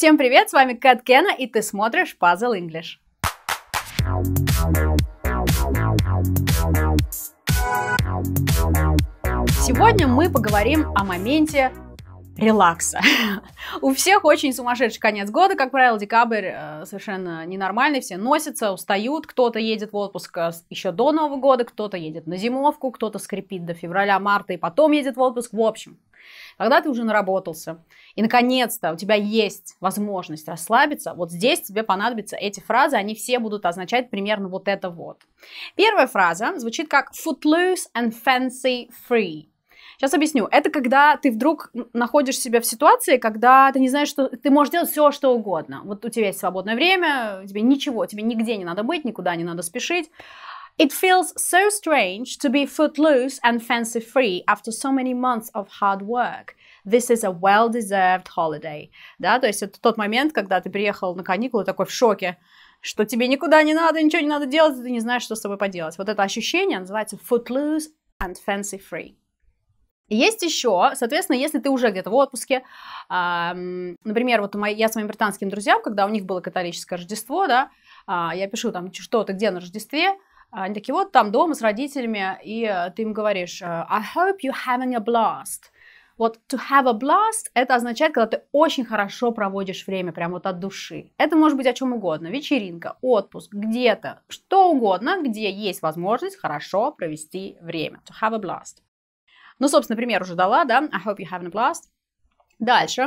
Всем привет, с вами Кэт Кена, и ты смотришь Puzzle English. Сегодня мы поговорим о моменте релакса. У всех очень сумасшедший конец года, как правило, декабрь э, совершенно ненормальный, все носятся, устают, кто-то едет в отпуск э, еще до Нового года, кто-то едет на зимовку, кто-то скрипит до февраля, марта и потом едет в отпуск. В общем, когда ты уже наработался и наконец-то у тебя есть возможность расслабиться, вот здесь тебе понадобятся эти фразы, они все будут означать примерно вот это вот. Первая фраза звучит как footloose and fancy free. Сейчас объясню. Это когда ты вдруг находишь себя в ситуации, когда ты не знаешь, что ты можешь делать все, что угодно. Вот у тебя есть свободное время, тебе ничего, тебе нигде не надо быть, никуда не надо спешить. It feels so strange to be footloose and fancy free after so many months of hard work. This is a well-deserved holiday. Да, то есть это тот момент, когда ты приехал на каникулы такой в шоке, что тебе никуда не надо, ничего не надо делать, ты не знаешь, что с собой поделать. Вот это ощущение называется footloose and fancy free. Есть еще, соответственно, если ты уже где-то в отпуске, э, например, вот я с своим британским друзьям, когда у них было католическое Рождество, да, э, я пишу там, что ты где на Рождестве, а они такие, вот там дома с родителями, и э, ты им говоришь, э, I hope you're having a blast. Вот to have a blast – это означает, когда ты очень хорошо проводишь время, прям вот от души. Это может быть о чем угодно. Вечеринка, отпуск, где-то, что угодно, где есть возможность хорошо провести время. To have a blast. Ну, собственно, пример уже дала, да? I hope you having a blast. Дальше.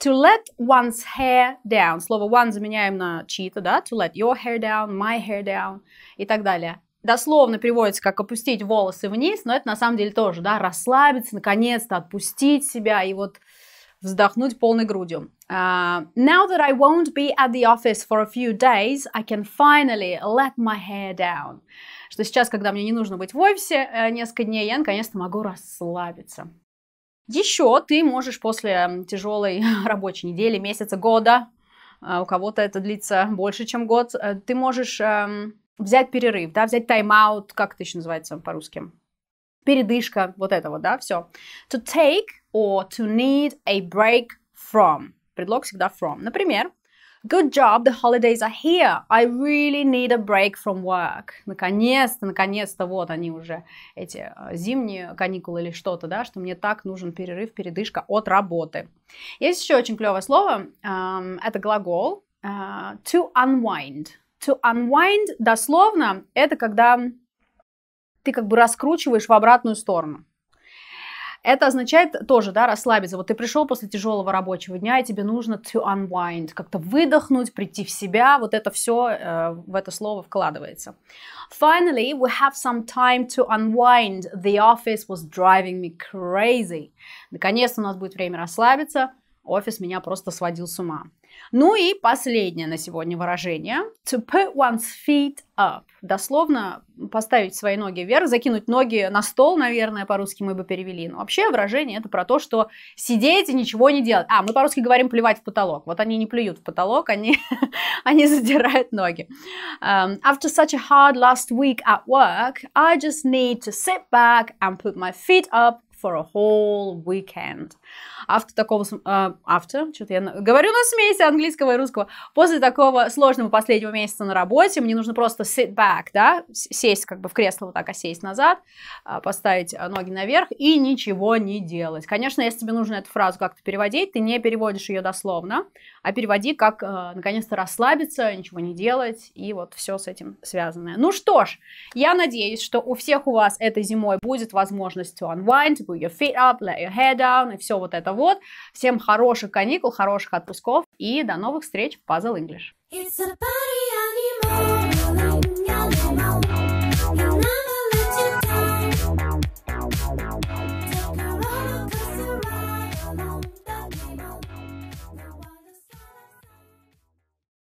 To let one's hair down. Слово one заменяем на чьи-то, да? To let your hair down, my hair down и так далее. Дословно переводится как опустить волосы вниз, но это на самом деле тоже, да, расслабиться, наконец-то отпустить себя и вот вздохнуть полной грудью. Uh, now that I won't be at the office for a few days, I can finally let my hair down. Что сейчас, когда мне не нужно быть в офисе э, несколько дней, я наконец-то могу расслабиться. Еще ты можешь после тяжелой рабочей недели, месяца, года, э, у кого-то это длится больше, чем год, э, ты можешь эм, взять перерыв, да, взять тайм-аут, как это еще называется по-русски? передышка, вот это вот, да, все. To take or to need a break from. Предлог всегда from. Например, Good job, the holidays are here. I really need a break from work. Наконец-то, наконец-то, вот они уже, эти э, зимние каникулы или что-то, да, что мне так нужен перерыв, передышка от работы. Есть еще очень клевое слово, um, это глагол uh, to unwind. To unwind дословно это когда ты как бы раскручиваешь в обратную сторону. Это означает тоже, да, расслабиться. Вот ты пришел после тяжелого рабочего дня, и тебе нужно to unwind, как-то выдохнуть, прийти в себя. Вот это все э, в это слово вкладывается. Finally, we have some time to unwind. The office was driving me crazy. Наконец-то у нас будет время расслабиться. Офис меня просто сводил с ума. Ну и последнее на сегодня выражение. To put one's feet up. Дословно поставить свои ноги вверх, закинуть ноги на стол, наверное, по-русски мы бы перевели. Но вообще выражение это про то, что сидеть и ничего не делать. А, мы по-русски говорим плевать в потолок. Вот они не плюют в потолок, они, они задирают ноги. Um, after such a hard last week at work, I just need to sit back and put my feet up for a whole weekend. After такого... Uh, after? Что-то я говорю на смеси английского и русского. После такого сложного последнего месяца на работе мне нужно просто sit back, да, сесть как бы в кресло вот так, а сесть назад, а, поставить а, ноги наверх и ничего не делать. Конечно, если тебе нужно эту фразу как-то переводить, ты не переводишь ее дословно, а переводи как а, наконец-то расслабиться, ничего не делать и вот все с этим связанное. Ну что ж, я надеюсь, что у всех у вас этой зимой будет возможность to unwind, put типа, your feet up, let your hair down и все вот это вот. Всем хороших каникул, хороших отпусков и до новых встреч в Puzzle English. It's a party.